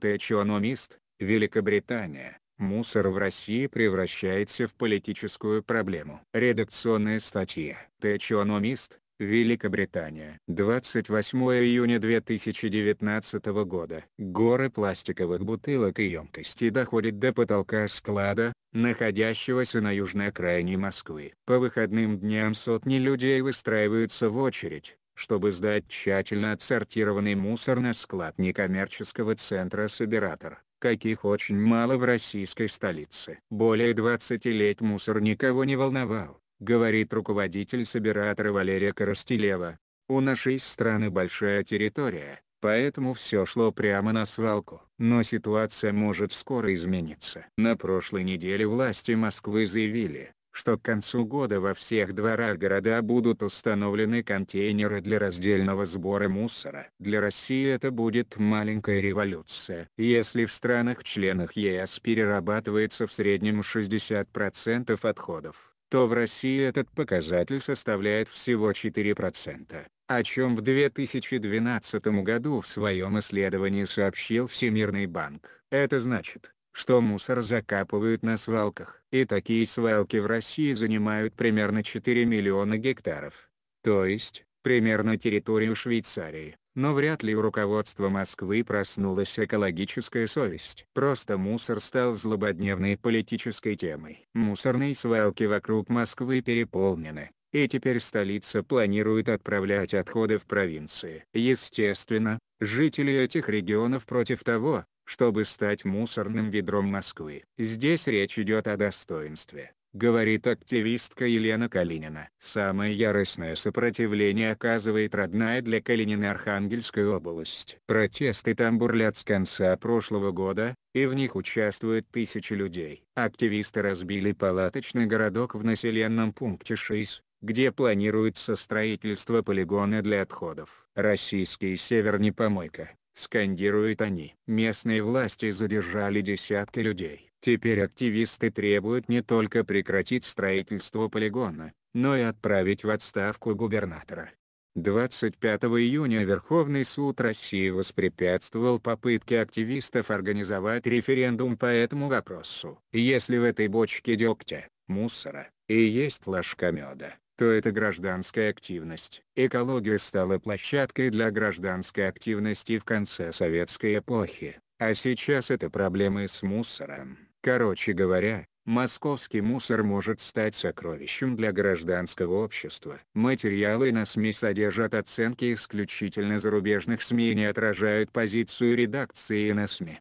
Ты Великобритания. Мусор в России превращается в политическую проблему. Редакционная статья. Ты Великобритания. 28 июня 2019 года. Горы пластиковых бутылок и емкостей доходят до потолка склада, находящегося на южной окраине Москвы. По выходным дням сотни людей выстраиваются в очередь, чтобы сдать тщательно отсортированный мусор на склад некоммерческого центра «Собиратор», каких очень мало в российской столице. Более 20 лет мусор никого не волновал, говорит руководитель «Собиратора» Валерия Коростелева. У нашей страны большая территория, поэтому все шло прямо на свалку. Но ситуация может скоро измениться. На прошлой неделе власти Москвы заявили, что к концу года во всех дворах города будут установлены контейнеры для раздельного сбора мусора. Для России это будет маленькая революция. Если в странах-членах ЕС перерабатывается в среднем 60% отходов, то в России этот показатель составляет всего 4% о чем в 2012 году в своем исследовании сообщил Всемирный банк. Это значит, что мусор закапывают на свалках. И такие свалки в России занимают примерно 4 миллиона гектаров. То есть, примерно территорию Швейцарии. Но вряд ли у руководства Москвы проснулась экологическая совесть. Просто мусор стал злободневной политической темой. Мусорные свалки вокруг Москвы переполнены. И теперь столица планирует отправлять отходы в провинции. Естественно, жители этих регионов против того, чтобы стать мусорным ведром Москвы. Здесь речь идет о достоинстве, говорит активистка Елена Калинина. Самое яростное сопротивление оказывает родная для Калинина Архангельская область. Протесты там бурлят с конца прошлого года, и в них участвуют тысячи людей. Активисты разбили палаточный городок в населенном пункте ШИС, где планируется строительство полигона для отходов. Российский север не помойка скандируют они. Местные власти задержали десятки людей. Теперь активисты требуют не только прекратить строительство полигона, но и отправить в отставку губернатора. 25 июня Верховный суд России воспрепятствовал попытке активистов организовать референдум по этому вопросу. Если в этой бочке дегтя, мусора, и есть ложка меда, то это гражданская активность. Экология стала площадкой для гражданской активности в конце советской эпохи, а сейчас это проблемы с мусором. Короче говоря, московский мусор может стать сокровищем для гражданского общества. Материалы на СМИ содержат оценки исключительно зарубежных СМИ и не отражают позицию редакции на СМИ.